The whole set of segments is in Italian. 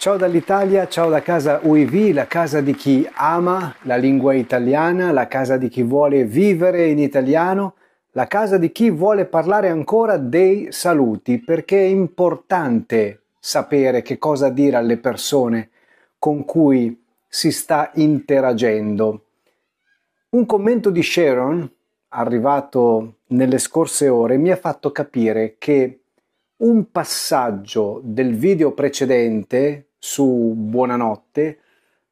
Ciao dall'Italia, ciao da casa UIV, la casa di chi ama la lingua italiana, la casa di chi vuole vivere in italiano, la casa di chi vuole parlare ancora dei saluti, perché è importante sapere che cosa dire alle persone con cui si sta interagendo. Un commento di Sharon, arrivato nelle scorse ore, mi ha fatto capire che un passaggio del video precedente su Buonanotte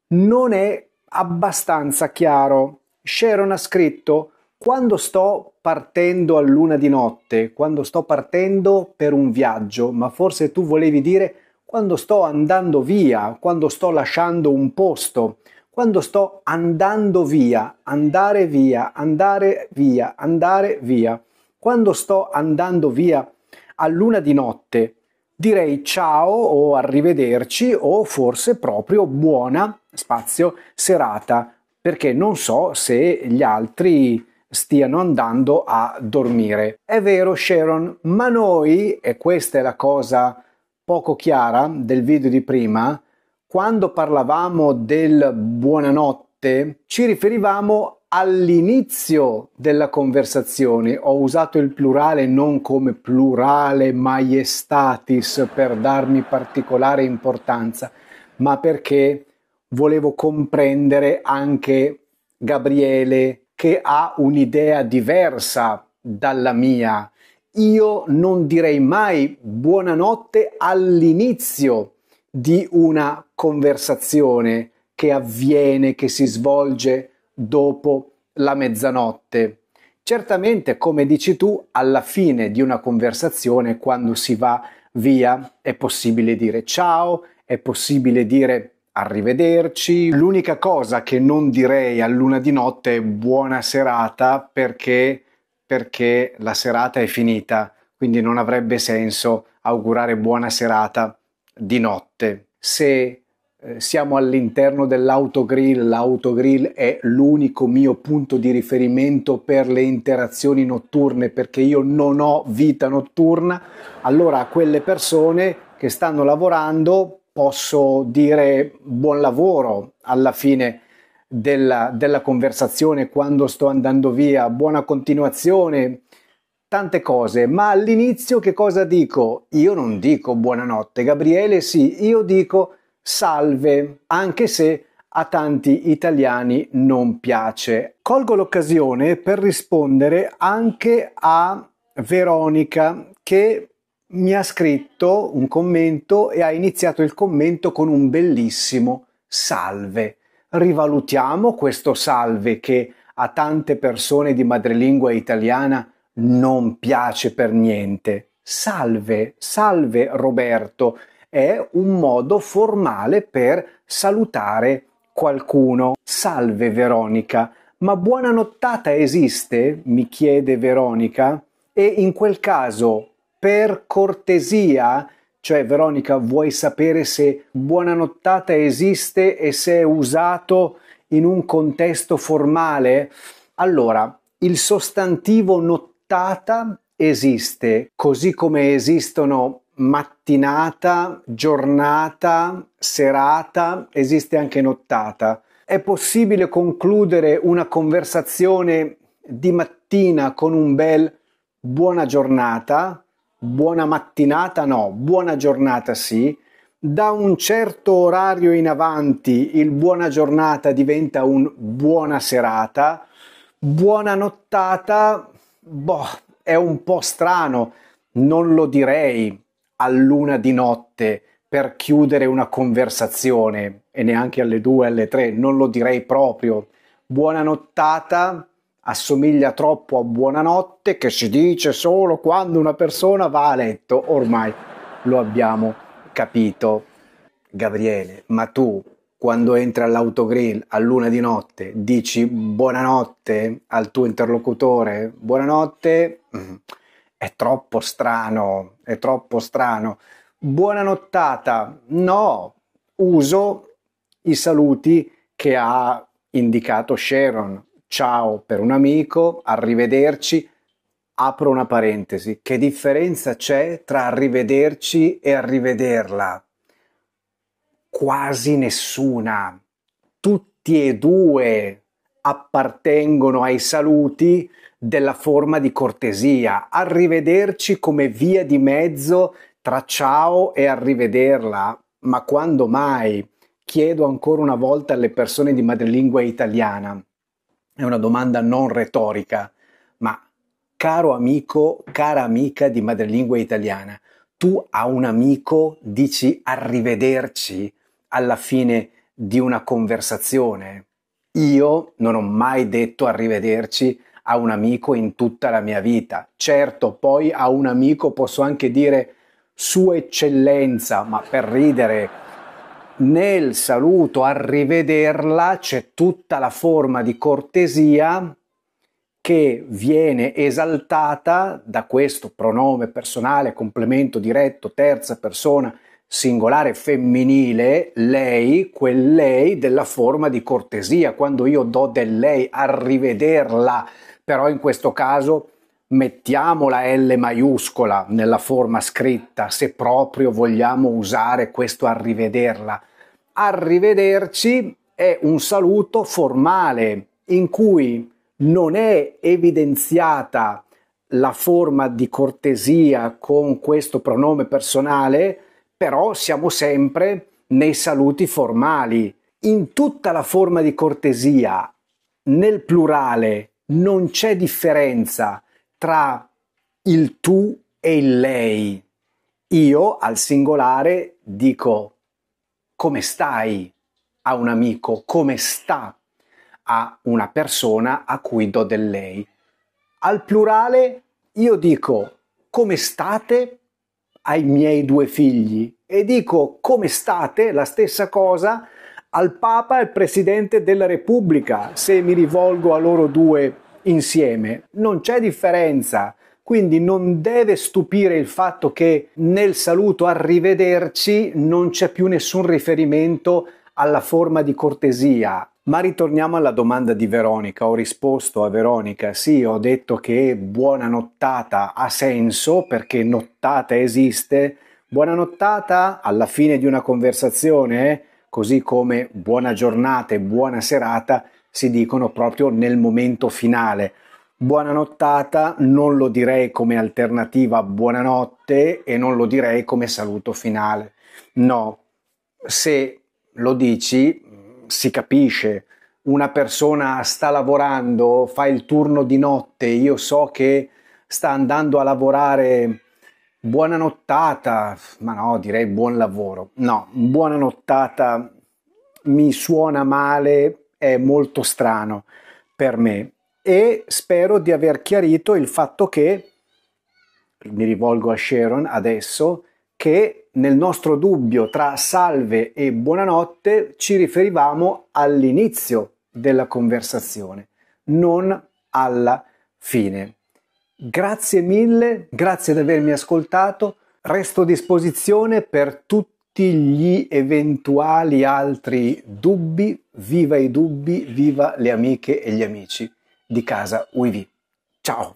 non è abbastanza chiaro. Sharon ha scritto quando sto partendo a luna di notte, quando sto partendo per un viaggio, ma forse tu volevi dire quando sto andando via, quando sto lasciando un posto, quando sto andando via, andare via, andare via, andare via, quando sto andando via a luna di notte, direi ciao o arrivederci o forse proprio buona spazio serata perché non so se gli altri stiano andando a dormire. È vero Sharon, ma noi, e questa è la cosa poco chiara del video di prima, quando parlavamo del buonanotte ci riferivamo all'inizio della conversazione ho usato il plurale non come plurale maiestatis per darmi particolare importanza, ma perché volevo comprendere anche Gabriele che ha un'idea diversa dalla mia. Io non direi mai buonanotte all'inizio di una conversazione che avviene, che si svolge dopo la mezzanotte. Certamente, come dici tu, alla fine di una conversazione, quando si va via, è possibile dire ciao, è possibile dire arrivederci. L'unica cosa che non direi a luna di notte è buona serata perché, perché la serata è finita, quindi non avrebbe senso augurare buona serata di notte. Se eh, siamo all'interno dell'autogrill, l'autogrill è l'unico mio punto di riferimento per le interazioni notturne perché io non ho vita notturna, allora a quelle persone che stanno lavorando posso dire buon lavoro alla fine della, della conversazione quando sto andando via, buona continuazione, tante cose, ma all'inizio che cosa dico? Io non dico buonanotte, Gabriele sì, io dico salve, anche se a tanti italiani non piace. Colgo l'occasione per rispondere anche a Veronica che mi ha scritto un commento e ha iniziato il commento con un bellissimo salve. Rivalutiamo questo salve che a tante persone di madrelingua italiana non piace per niente. Salve, salve Roberto, è un modo formale per salutare qualcuno. Salve Veronica, ma buona nottata esiste? mi chiede Veronica. E in quel caso, per cortesia, cioè Veronica, vuoi sapere se buona nottata esiste e se è usato in un contesto formale? Allora, il sostantivo nottata esiste, così come esistono mattinata, giornata, serata, esiste anche nottata. È possibile concludere una conversazione di mattina con un bel buona giornata, buona mattinata no, buona giornata sì, da un certo orario in avanti il buona giornata diventa un buona serata, buona nottata, boh, è un po' strano, non lo direi, all'una di notte per chiudere una conversazione e neanche alle due, alle tre, non lo direi proprio. Buona nottata assomiglia troppo a buonanotte che si dice solo quando una persona va a letto, ormai lo abbiamo capito. Gabriele, ma tu quando entri all'autogrill a luna di notte dici buonanotte al tuo interlocutore? Buonanotte? Mm-hmm è troppo strano, è troppo strano. Buona nottata, no, uso i saluti che ha indicato Sharon. Ciao per un amico, arrivederci. Apro una parentesi. Che differenza c'è tra arrivederci e arrivederla? Quasi nessuna. Tutti e due appartengono ai saluti della forma di cortesia, arrivederci come via di mezzo tra ciao e arrivederla, ma quando mai? Chiedo ancora una volta alle persone di madrelingua italiana. È una domanda non retorica, ma caro amico, cara amica di madrelingua italiana, tu a un amico dici arrivederci alla fine di una conversazione. Io non ho mai detto arrivederci a un amico in tutta la mia vita. Certo, poi a un amico posso anche dire Sua Eccellenza, ma per ridere, nel saluto, arrivederla, c'è tutta la forma di cortesia che viene esaltata da questo pronome personale, complemento diretto, terza persona singolare femminile, lei, quel lei della forma di cortesia, quando io do del lei, arrivederla, però in questo caso mettiamo la L maiuscola nella forma scritta, se proprio vogliamo usare questo arrivederla. Arrivederci è un saluto formale in cui non è evidenziata la forma di cortesia con questo pronome personale, però siamo sempre nei saluti formali, in tutta la forma di cortesia, nel plurale, non c'è differenza tra il tu e il lei. Io al singolare dico come stai a un amico, come sta a una persona a cui do del lei. Al plurale io dico come state ai miei due figli e dico come state la stessa cosa al Papa e al Presidente della Repubblica se mi rivolgo a loro due insieme. Non c'è differenza. Quindi non deve stupire il fatto che nel saluto arrivederci non c'è più nessun riferimento alla forma di cortesia. Ma ritorniamo alla domanda di Veronica. Ho risposto a Veronica, sì, ho detto che buona nottata ha senso perché nottata esiste. Buona nottata alla fine di una conversazione, così come buona giornata e buona serata si dicono proprio nel momento finale. Buona nottata non lo direi come alternativa a buonanotte e non lo direi come saluto finale. No, se lo dici si capisce, una persona sta lavorando, fa il turno di notte, io so che sta andando a lavorare, buona nottata, ma no, direi buon lavoro. No, buona nottata mi suona male, è molto strano per me e spero di aver chiarito il fatto che, mi rivolgo a Sharon adesso, che nel nostro dubbio tra salve e buonanotte ci riferivamo all'inizio della conversazione, non alla fine. Grazie mille, grazie di avermi ascoltato, resto a disposizione per tutti gli eventuali altri dubbi, viva i dubbi, viva le amiche e gli amici di casa UIV. Ciao!